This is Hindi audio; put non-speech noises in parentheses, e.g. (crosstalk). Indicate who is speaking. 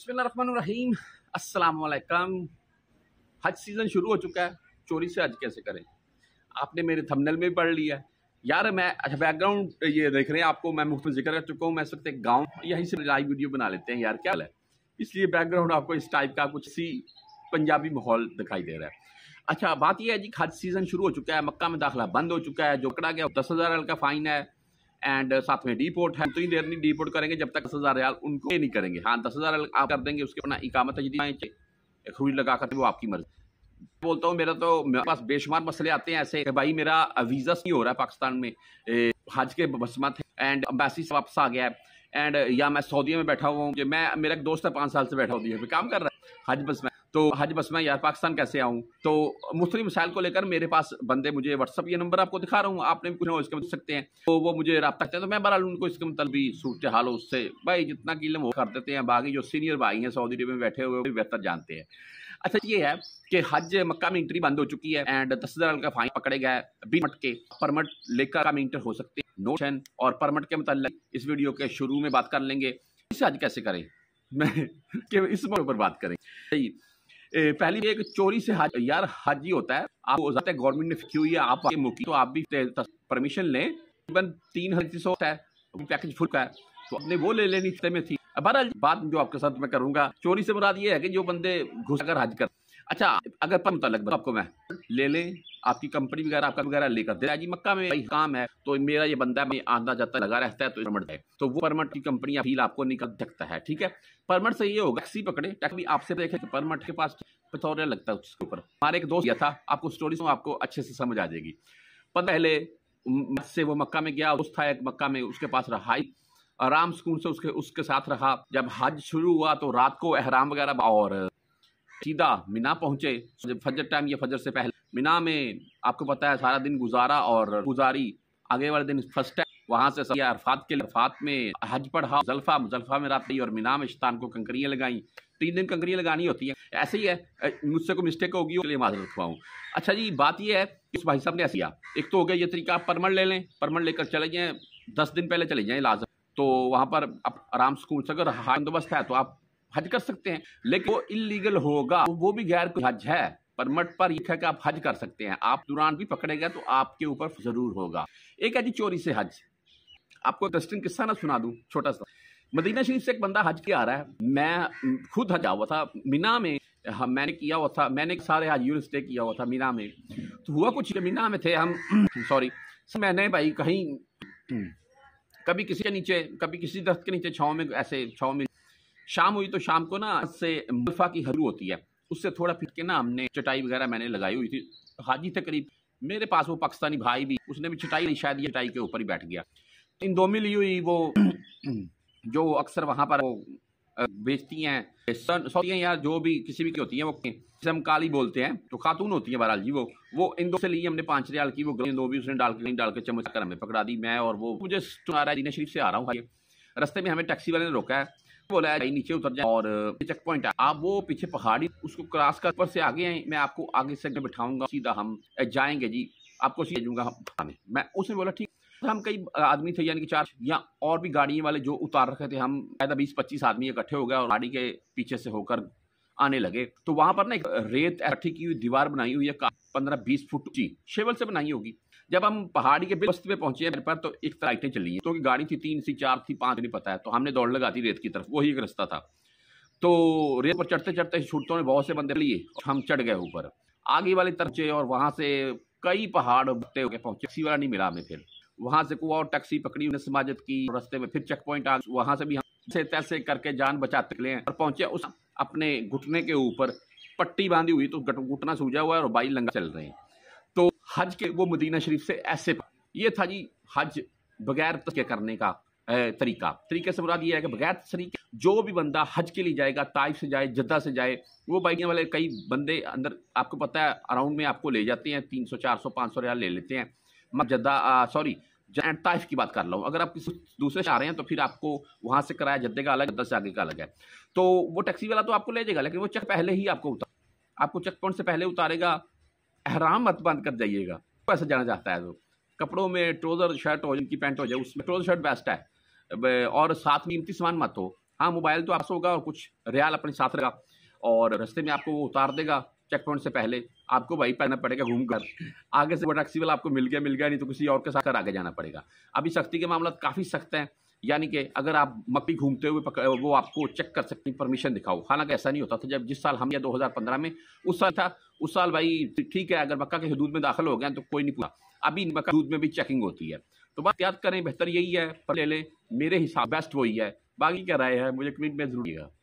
Speaker 1: अस्सलाम असलकम हज सीज़न शुरू हो चुका है चोरी से हज कैसे करें आपने मेरे थंबनेल में पढ़ लिया है यार मैं अच्छा बैकग्राउंड ये देख रहे हैं आपको मैं मुफ्त जिक्र कर चुका हूँ मैं सकते गाँव यहीं से लाइव वीडियो बना लेते हैं यार क्या है इसलिए बैकग्राउंड आपको इस टाइप का कुछ सी पंजाबी माहौल दिखाई दे रहा है अच्छा बात यह है जी हज सीज़न शुरू हो चुका है मक्का में दाखिला बंद हो चुका है जो कड़ा गया दस हज़ार का फ़ाइन है एंड uh, साथ में डीपोर्ट है तो ही देर नहीं डीपोर्ट करेंगे जब तक दस हज़ार रियाल उनको नहीं करेंगे हाँ दस हज़ार आप कर देंगे उसके अपना इकामत खरूज लगा कर वो आपकी मर्जी बोलता हूँ मेरा तो मेरे पास बेशुमार मसले आते हैं ऐसे भाई मेरा वीज़ा नहीं हो रहा है पाकिस्तान में हज के बसमत है एंड अम्बेसी से वापस आ गया है एंड या मैं सऊदी में बैठा हुआ हूँ मैं मेरा एक दोस्त है पाँच साल से बैठा हुआ है काम कर रहा है हज बसमत तो हज बस मैं यार पाकिस्तान कैसे आऊँ तो मुस्लिम मिसाइल को लेकर मेरे पास बंदे मुझे व्हाट्सअप ये नंबर आपको दिखा रहा हूँ आपने भी कुछ इसके मतलब सकते हैं तो वो मुझे रबा करते हैं तो मैं बहरहाल उनको इसके मतलब भी सूरत हाल हो उससे भाई जितना कि इलम वो कर देते हैं बाकी जो सीनियर भाई हैं सऊदी अरब में बैठे हुए भी बेहतर जानते हैं अच्छा ये है कि हज मक्का में इंट्री बंद हो चुकी है एंड दस हज़ार का फाइन पकड़े गए बिन के परमट लेकर का इंटर हो सकते हैं नोशन और परमट के मतलब इस वीडियो के शुरू में बात कर लेंगे इसे हज कैसे करें मैं (laughs) कि इस पर बात करें सही ए, पहली एक चोरी से हाज, यार हाजी होता है आप जाते गवर्नमेंट ने फिकी हुई है आप मुकी तो आप भी परमिशन लें तकरीबन तीन हजार सौ है पैकेज फुल का है तो आपने वो ले लेनी में थी बहरहाल बात जो आपके साथ मैं करूंगा चोरी से मुराद ये है कि जो बंदे घुस कर हाज कर अच्छा अगर पर मुतल आपको मैं ले लें आपकी कंपनी वगैरह आपका वगैरह लेकर दे जी मक्का में भाई काम है तो मेरा ये बंदा मैं आना जाता लगा रहता है तो परमट है तो वो परमट की कंपनी अपील आपको निकल सकता है ठीक है परमट से ये होगा टैक्सी पकड़े टैक्सी आपसे देखे तो परमट के पास पथौरिया लगता है उसके ऊपर हमारे एक दोस्त यह था आपको स्टोरी सुनो आपको अच्छे से समझ आ जाएगी पर पहले से वो मक्का में गया उस था एक मक्का में उसके पास रहा आराम सुकून से उसके उसके साथ रहा जब हज शुरू हुआ तो रात को अहराम वगैरह और सीधा मीना पहुंचे जब फजर टाइम या फजर से पहले मीना में आपको पता है सारा दिन गुजारा और गुजारी आगे वाले दिन फर्स्ट टाइम वहाँ से सही अरफात के अरफात में हज पढ़ा जल्फा जल्फा में रात रही और मीना में शैतान को कंकरियाँ लगाई तीन दिन कंकरियाँ लगानी होती है ऐसे ही है मुझसे कोई मिस्टेक होगी उसके लिए माजर रखवा हूँ अच्छा जी बात यह है कि उस भाई साहब ने ऐसे किया एक तो हो गया ये तरीका आप परमट ले लें परमट लेकर चले जाएँ दस दिन पहले चले जाएँ लाजम तो वहाँ पर आप आराम सुकून से अगर हाथ बंदोबस्त है तो आप हज कर सकते हैं लेकिन वो इलीगल होगा तो वो भी गैर हज है परमट पर लिखा है कि आप हज कर सकते हैं आप दौरान भी पकड़े गए तो आपके ऊपर जरूर होगा एक है जी चोरी से हज आपको इंटरेस्टिंग किस्सा ना सुना दूं छोटा सा मदीना शरीफ से एक बंदा हज के आ रहा है मैं खुद हज हुआ था मीना में हम हाँ, मैंने किया हुआ था मैंने सारे हज यूर स्टे किया हुआ था मीना में तो हुआ कुछ मीना में थे हम सॉरी मैंने भाई कहीं कभी किसी के नीचे कभी किसी दस्त के नीचे छाव में ऐसे छाव में शाम हुई तो शाम को ना से मुल्फा की हरू होती है उससे थोड़ा फिर के ना हमने चटाई वगैरह मैंने लगाई हुई थी हाजी थे करीब मेरे पास वो पाकिस्तानी भाई भी उसने भी चटाई नहीं शायद ये चटाई के ऊपर ही बैठ गया इन दो ली हुई वो (clears throat) जो अक्सर वहाँ पर वो बेचती हैं सौदियाँ या जो भी किसी भी की होती हैं वो हम काली बोलते हैं तो खातून होती है बहरहाल जी वो वो इन दो से ली हमने पाँच रियाल की वो गई दो भी उसने डाल के डाल के चमच कर हमें पकड़ा दी मैं और वो मुझे सुना रहा है दीना शरीफ से आ रहा हूँ भाई रस्ते में हमें टैक्सी वाले ने रोका है बोला है नीचे उतर जाए और चेक पॉइंट है आप वो पीछे पहाड़ी उसको क्रॉस कर ऊपर से आगे आए मैं आपको आगे से बैठाऊंगा सीधा हम जाएंगे जी आपको सीधा मैं उसने बोला ठीक हम कई आदमी थे यानी कि चार या और भी गाड़ियों वाले जो उतार रखे थे हम शायद बीस पच्चीस आदमी इकट्ठे हो गए और गाड़ी के पीछे से होकर आने लगे तो वहां पर ना एक रेत की दीवार बनाई हुई है पंद्रह बीस फुट ऊंची शेवल से बनाई होगी जब हम पहाड़ी के बिल पे पहुंचे मेरे पर तो एक लाइटें चली हैं तो गाड़ी थी तीन सी चार थी पाँच नहीं पता है तो हमने दौड़ लगा दी रेत की तरफ वही एक रास्ता था तो रेत पर चढ़ते चढ़ते छूटतों ने बहुत से बंदे लिए हम चढ़ गए ऊपर आगे वाले तरचे और वहाँ से कई पहाड़ उठते हुए पहुंचे टैक्सी वाला नहीं मिला हमें फिर वहाँ से कुआ और टैक्सी पकड़ी उन्हें समाजत की रास्ते में फिर चेक पॉइंट आ वहाँ से भी हम से तैसे करके जान बचाते निकले और पहुंचे उस अपने घुटने के ऊपर पट्टी बांधी हुई तो घुटना सूझा हुआ है और बाई लंगा चल रहे हैं हज के वो मदीना शरीफ से ऐसे ये था जी हज बगैर तस्के करने का तरीका तरीके से मुराद ये है कि बगैर तरीके जो भी बंदा हज के लिए जाएगा ताइफ से जाए जद्दा से जाए वो बाइक वाले कई बंदे अंदर आपको पता है अराउंड में आपको ले जाते हैं तीन सौ चार सौ पाँच सौ रियाल ले लेते हैं मैं जद्दा सॉरी एंड ताइफ की बात कर रहा हूँ अगर आप किसी दूसरे से आ रहे हैं तो फिर आपको वहाँ से कराया जद्दे का अलग जद्दा से आगे का अलग है तो वो टैक्सी वाला तो आपको ले जाएगा लेकिन वो चेक पहले ही आपको उतार आपको चेक पॉइंट से पहले उतारेगा अहराम मत बंद कर जाइएगा ऐसे जाना जाता है तो कपड़ों में ट्रोज़र शर्ट हो जिनकी पैंट हो जाए उसमें ट्रोज़र शर्ट बेस्ट है और साथ में कीमती सामान मत हो हाँ मोबाइल तो आपसे होगा और कुछ रियाल अपने साथ रहेगा और रस्ते में आपको वो उतार देगा चेक पॉइंट से पहले आपको वही पहनना पड़ेगा घूम कर आगे से वो टैक्सी वाला आपको मिल गया मिल गया नहीं तो किसी और के साथ आगे जाना पड़ेगा अभी सख्ती के मामला तो काफ़ी सख्त हैं यानी कि अगर आप मक्की घूमते हुए वो आपको चेक कर सकते हैं परमिशन दिखाओ हालांकि ऐसा नहीं होता था जब जिस साल हम या दो में उस साल था उस साल भाई ठीक है अगर मक्का के हदूद में दाखिल हो गए तो कोई नहीं पूछा अभी मक्का हदूद में भी चेकिंग होती है तो बात याद करें बेहतर यही है पर ले लें मेरे हिसाब बेस्ट वही है बाकी क्या राय है मुझे कमेंट में है